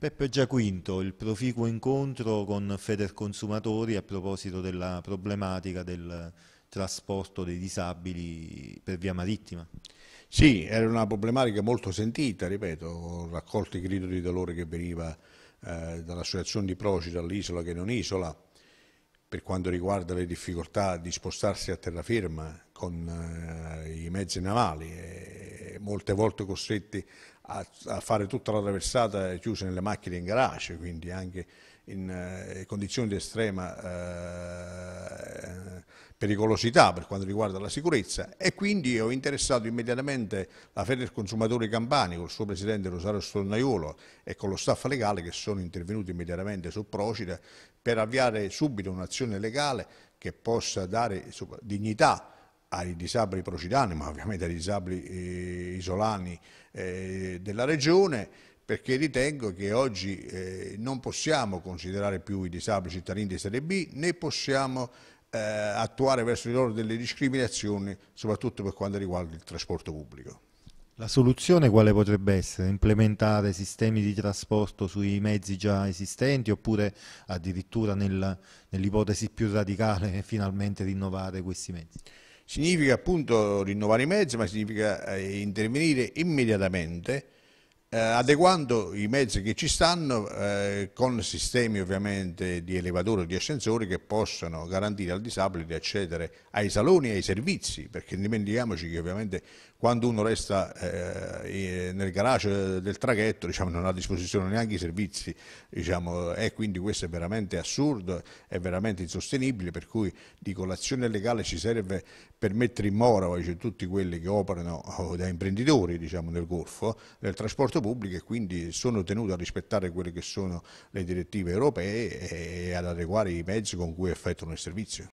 Peppe Giaquinto, il proficuo incontro con Feder Consumatori a proposito della problematica del trasporto dei disabili per via marittima. Sì, era una problematica molto sentita, ripeto, raccolto i grido di dolore che veniva eh, dall'associazione di Proci, dall'isola che non isola, per quanto riguarda le difficoltà di spostarsi a terraferma con eh, i mezzi navali. Eh, molte volte costretti a, a fare tutta la traversata chiuse nelle macchine in garage, quindi anche in eh, condizioni di estrema eh, pericolosità per quanto riguarda la sicurezza e quindi ho interessato immediatamente la Fede del Consumatore Campani col suo presidente Rosario Stornaiolo e con lo staff legale che sono intervenuti immediatamente su Procida per avviare subito un'azione legale che possa dare dignità ai disabili procidani, ma ovviamente ai disabili eh, isolani eh, della regione, perché ritengo che oggi eh, non possiamo considerare più i disabili cittadini di Serie B, né possiamo eh, attuare verso di loro delle discriminazioni, soprattutto per quanto riguarda il trasporto pubblico. La soluzione quale potrebbe essere? Implementare sistemi di trasporto sui mezzi già esistenti oppure addirittura nel, nell'ipotesi più radicale finalmente rinnovare questi mezzi? Significa appunto rinnovare i mezzi, ma significa eh, intervenire immediatamente eh, adeguando i mezzi che ci stanno eh, con sistemi ovviamente di elevatori, o di ascensori che possano garantire al disabile di accedere ai saloni e ai servizi, perché dimentichiamoci che ovviamente quando uno resta eh, nel garage del traghetto diciamo, non ha a disposizione neanche i servizi diciamo, e quindi questo è veramente assurdo, è veramente insostenibile, per cui dico l'azione legale ci serve per mettere in mora cioè, tutti quelli che operano eh, da imprenditori diciamo, nel golfo, nel trasporto finanza pubblica e quindi sono tenuto a rispettare quelle che sono le direttive europee e ad adeguare i mezzi con cui effettuano il servizio.